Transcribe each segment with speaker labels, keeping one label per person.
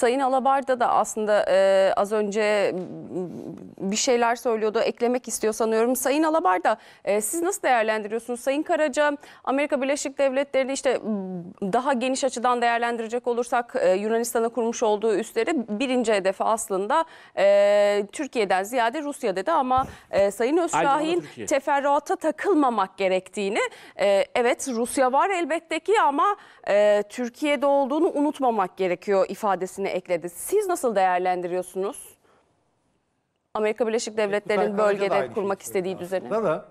Speaker 1: Sayın Alabarda da aslında e, az önce bir şeyler söylüyordu, eklemek istiyor sanıyorum. Sayın Alabarda e, siz nasıl değerlendiriyorsunuz? Sayın Karaca Amerika Birleşik Devletleri'ni işte daha geniş açıdan değerlendirecek olursak e, Yunanistan'a kurmuş olduğu üstleri birinci hedefi aslında e, Türkiye'den ziyade Rusya dedi ama e, Sayın Özşahin teferruata takılmamak gerektiğini e, evet Rusya var elbette ki ama e, Türkiye'de olduğunu unutmamak gerekiyor ifadesini yerini ekledi. Siz nasıl değerlendiriyorsunuz? Amerika Birleşik Devletleri'nin bölgede kurmak şeyi istediği düzeni. aslında da.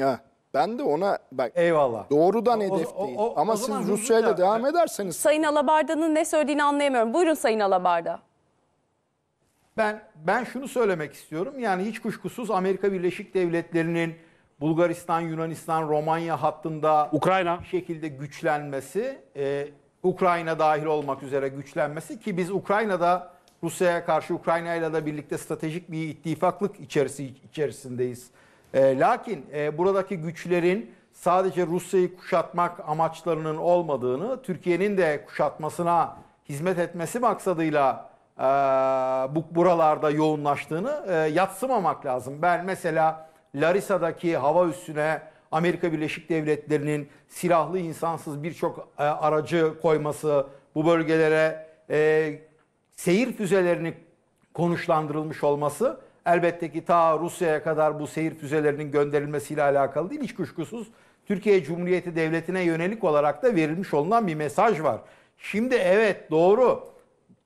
Speaker 1: Ha, ben de ona bak Eyvallah. doğrudan O- o- hedef o- değil. o- Ama o siz Rusya ile devam ederseniz Sayın Alabarda'nın ne söylediğini anlayamıyorum. Buyurun Sayın Alabarda. Ben ben şunu söylemek istiyorum. Yani hiç kuşkusuz Amerika Birleşik Devletleri'nin Bulgaristan, Yunanistan, Romanya hattında Ukrayna. bir şekilde güçlenmesi e, Ukrayna dahil olmak üzere güçlenmesi ki biz Ukrayna'da Rusya'ya karşı Ukrayna ile de birlikte stratejik bir ittifaklık içerisi içerisindeyiz. E, lakin e, buradaki güçlerin sadece Rusya'yı kuşatmak amaçlarının olmadığını, Türkiye'nin de kuşatmasına hizmet etmesi maksadıyla e, bu buralarda yoğunlaştığını e, yatsımamak lazım. Ben mesela Larisa'daki hava üssüne Amerika Birleşik Devletleri'nin silahlı insansız birçok e, aracı koyması, bu bölgelere e, seyir füzelerini konuşlandırılmış olması elbette ki ta Rusya'ya kadar bu seyir füzelerinin gönderilmesiyle alakalı değil. Hiç kuşkusuz Türkiye Cumhuriyeti Devleti'ne yönelik olarak da verilmiş olunan bir mesaj var. Şimdi evet doğru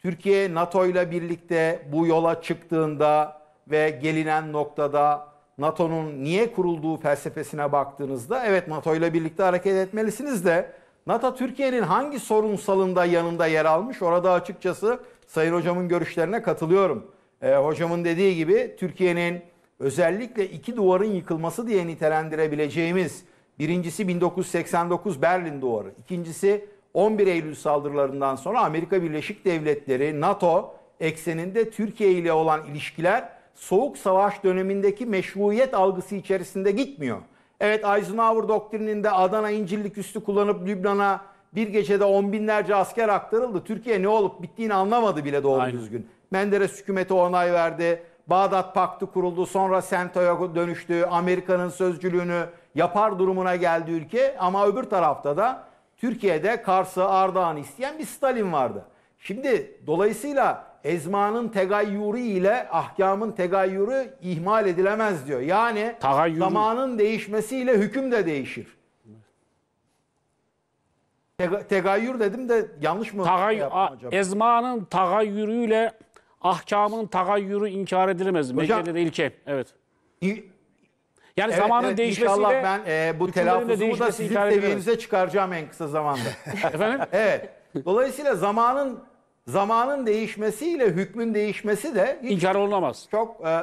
Speaker 1: Türkiye NATO ile birlikte bu yola çıktığında ve gelinen noktada NATO'nun niye kurulduğu felsefesine baktığınızda evet NATO ile birlikte hareket etmelisiniz de NATO Türkiye'nin hangi sorunsalında yanında yer almış? Orada açıkçası Sayın Hocam'ın görüşlerine katılıyorum. Ee, hocamın dediği gibi Türkiye'nin özellikle iki duvarın yıkılması diye nitelendirebileceğimiz birincisi 1989 Berlin Duvarı, ikincisi 11 Eylül saldırılarından sonra Amerika Birleşik Devletleri, NATO ekseninde Türkiye ile olan ilişkiler soğuk savaş dönemindeki meşruiyet algısı içerisinde gitmiyor. Evet Eisenhower doktrininde Adana İncirlik üstü kullanıp Lübnan'a bir gecede on binlerce asker aktarıldı. Türkiye ne olup bittiğini anlamadı bile doğru Aynen. düzgün. Menderes hükümeti onay verdi. Bağdat Paktı kuruldu. Sonra Sento'ya dönüştü. Amerika'nın sözcülüğünü yapar durumuna geldi ülke. Ama öbür tarafta da Türkiye'de Kars'ı, Ardahan'ı isteyen bir Stalin vardı. Şimdi dolayısıyla ezmanın tegayyürü ile ahkamın tegayyürü ihmal edilemez diyor. Yani Tagayyürü. zamanın değişmesiyle hüküm de değişir. Tega- Tegayyür dedim de yanlış mı Tagay- şey yaptım acaba? ezmanın tagayyürüyle ahkamın tagayyürü inkar edilemez. Hocam- de ilke. Evet. İ- Yani Evet, zamanın evet, değişmesiyle İnşallah ben e, bu hükümlerin de telaffuzumu da değişmesi sizin seviyenize çıkaracağım en kısa zamanda. Efendim? evet. Dolayısıyla zamanın zamanın değişmesiyle hükmün değişmesi de hiç İnkar olunamaz. çok e,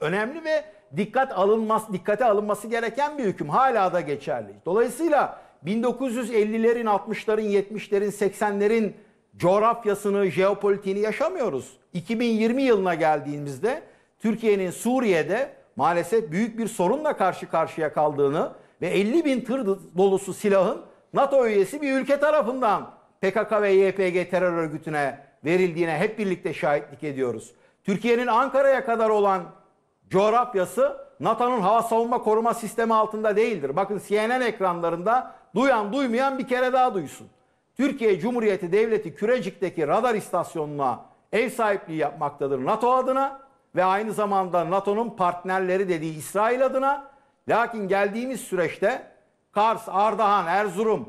Speaker 1: önemli ve dikkat alınmaz dikkate alınması gereken bir hüküm hala da geçerli. Dolayısıyla 1950'lerin, 60'ların, 70'lerin, 80'lerin coğrafyasını, jeopolitiğini yaşamıyoruz. 2020 yılına geldiğimizde Türkiye'nin Suriye'de maalesef büyük bir sorunla karşı karşıya kaldığını ve 50 bin tır dolusu silahın NATO üyesi bir ülke tarafından PKK ve YPG terör örgütüne verildiğine hep birlikte şahitlik ediyoruz. Türkiye'nin Ankara'ya kadar olan coğrafyası NATO'nun hava savunma koruma sistemi altında değildir. Bakın CNN ekranlarında duyan duymayan bir kere daha duysun. Türkiye Cumhuriyeti Devleti Kürecik'teki radar istasyonuna ev sahipliği yapmaktadır NATO adına ve aynı zamanda NATO'nun partnerleri dediği İsrail adına. Lakin geldiğimiz süreçte Kars, Ardahan, Erzurum,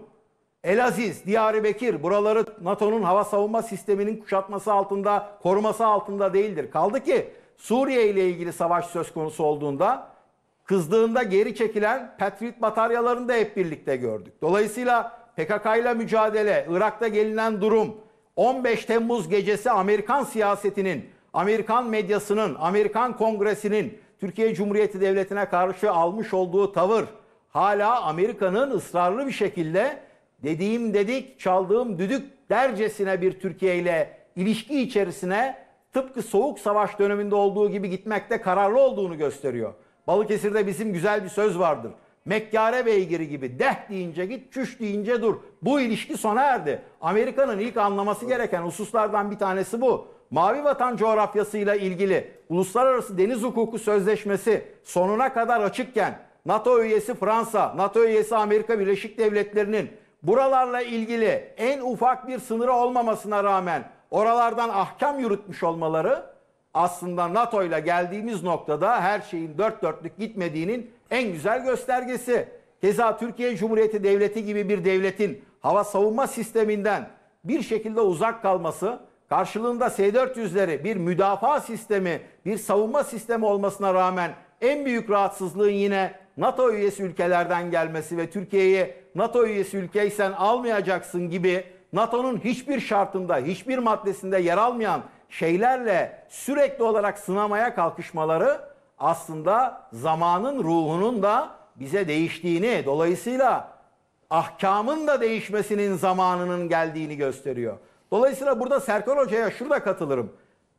Speaker 1: Elaziz, Diyarbakır buraları NATO'nun hava savunma sisteminin kuşatması altında, koruması altında değildir. Kaldı ki Suriye ile ilgili savaş söz konusu olduğunda kızdığında geri çekilen Patriot bataryalarını da hep birlikte gördük. Dolayısıyla PKK ile mücadele, Irak'ta gelinen durum, 15 Temmuz gecesi Amerikan siyasetinin, Amerikan medyasının, Amerikan kongresinin Türkiye Cumhuriyeti Devleti'ne karşı almış olduğu tavır hala Amerika'nın ısrarlı bir şekilde dediğim dedik, çaldığım düdük dercesine bir Türkiye ile ilişki içerisine tıpkı soğuk savaş döneminde olduğu gibi gitmekte kararlı olduğunu gösteriyor. Balıkesir'de bizim güzel bir söz vardır. Mekkare beygiri gibi deh deyince git, çüş deyince dur. Bu ilişki sona erdi. Amerika'nın ilk anlaması gereken hususlardan bir tanesi bu. Mavi Vatan coğrafyasıyla ilgili Uluslararası Deniz Hukuku Sözleşmesi sonuna kadar açıkken NATO üyesi Fransa, NATO üyesi Amerika Birleşik Devletleri'nin buralarla ilgili en ufak bir sınırı olmamasına rağmen oralardan ahkam yürütmüş olmaları aslında NATO ile geldiğimiz noktada her şeyin dört dörtlük gitmediğinin en güzel göstergesi. Keza Türkiye Cumhuriyeti Devleti gibi bir devletin hava savunma sisteminden bir şekilde uzak kalması, karşılığında S-400'leri bir müdafaa sistemi, bir savunma sistemi olmasına rağmen en büyük rahatsızlığın yine NATO üyesi ülkelerden gelmesi ve Türkiye'yi NATO üyesi ülkeysen almayacaksın gibi NATO'nun hiçbir şartında, hiçbir maddesinde yer almayan şeylerle sürekli olarak sınamaya kalkışmaları aslında zamanın ruhunun da bize değiştiğini, dolayısıyla ahkamın da değişmesinin zamanının geldiğini gösteriyor. Dolayısıyla burada Serkan Hoca'ya şurada katılırım.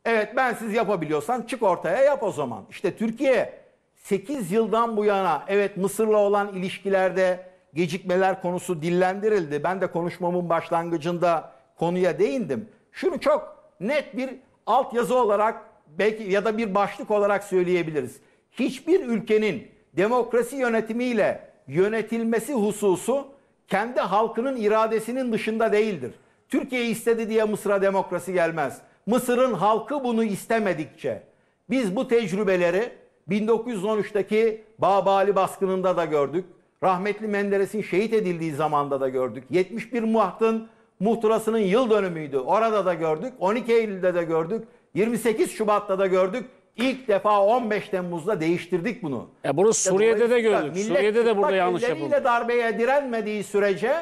Speaker 1: Evet ben siz yapabiliyorsan çık ortaya yap o zaman. İşte Türkiye 8 yıldan bu yana evet Mısır'la olan ilişkilerde gecikmeler konusu dillendirildi. Ben de konuşmamın başlangıcında konuya değindim. Şunu çok net bir altyazı olarak belki ya da bir başlık olarak söyleyebiliriz. Hiçbir ülkenin demokrasi yönetimiyle yönetilmesi hususu kendi halkının iradesinin dışında değildir. Türkiye istedi diye Mısır'a demokrasi gelmez. Mısır'ın halkı bunu istemedikçe biz bu tecrübeleri 1913'teki Babali baskınında da gördük. Rahmetli Menderes'in şehit edildiği zamanda da gördük. 71 Muht'ın muhtırasının yıl dönümüydü. Orada da gördük. 12 Eylül'de de gördük. 28 Şubat'ta da gördük. İlk defa 15 Temmuz'da değiştirdik bunu. E bunu Suriye'de de gördük. Millet Suriye'de de burada yanlış yapıldı. Millet darbeye direnmediği sürece,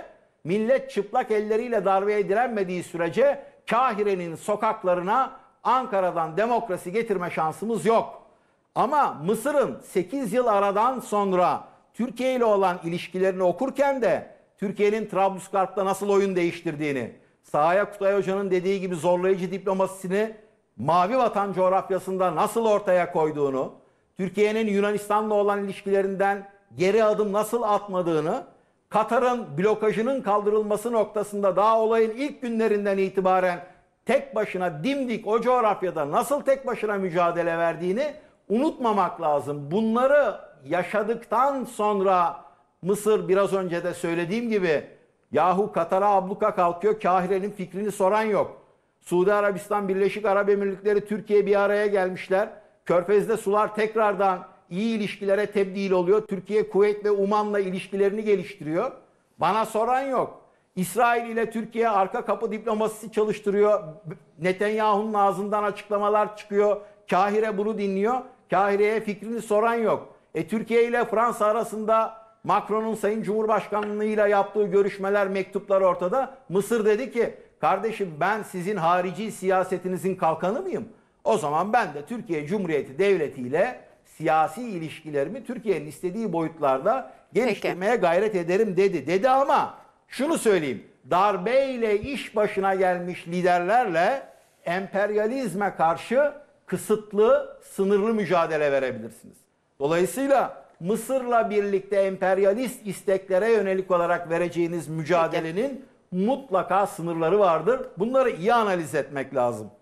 Speaker 1: millet çıplak elleriyle darbeye direnmediği sürece Kahire'nin sokaklarına Ankara'dan demokrasi getirme şansımız yok. Ama Mısır'ın 8 yıl aradan sonra Türkiye ile olan ilişkilerini okurken de Türkiye'nin Trablusgarp'ta nasıl oyun değiştirdiğini, sahaya Kutay Hoca'nın dediği gibi zorlayıcı diplomasisini mavi vatan coğrafyasında nasıl ortaya koyduğunu, Türkiye'nin Yunanistan'la olan ilişkilerinden geri adım nasıl atmadığını, Katar'ın blokajının kaldırılması noktasında daha olayın ilk günlerinden itibaren tek başına dimdik o coğrafyada nasıl tek başına mücadele verdiğini unutmamak lazım. Bunları yaşadıktan sonra Mısır biraz önce de söylediğim gibi yahu Katar'a abluka kalkıyor Kahire'nin fikrini soran yok. Suudi Arabistan Birleşik Arap Emirlikleri Türkiye bir araya gelmişler. Körfez'de sular tekrardan iyi ilişkilere tebdil oluyor. Türkiye Kuveyt ve Uman'la ilişkilerini geliştiriyor. Bana soran yok. İsrail ile Türkiye arka kapı diplomasisi çalıştırıyor. Netanyahu'nun ağzından açıklamalar çıkıyor. Kahire bunu dinliyor. Kahire'ye fikrini soran yok. E Türkiye ile Fransa arasında Macron'un Sayın Cumhurbaşkanlığıyla yaptığı görüşmeler, mektuplar ortada. Mısır dedi ki kardeşim ben sizin harici siyasetinizin kalkanı mıyım? O zaman ben de Türkiye Cumhuriyeti Devleti ile siyasi ilişkilerimi Türkiye'nin istediği boyutlarda geliştirmeye Peki. gayret ederim dedi. Dedi ama şunu söyleyeyim. Darbeyle iş başına gelmiş liderlerle emperyalizme karşı kısıtlı, sınırlı mücadele verebilirsiniz. Dolayısıyla Mısır'la birlikte emperyalist isteklere yönelik olarak vereceğiniz mücadelenin mutlaka sınırları vardır. Bunları iyi analiz etmek lazım.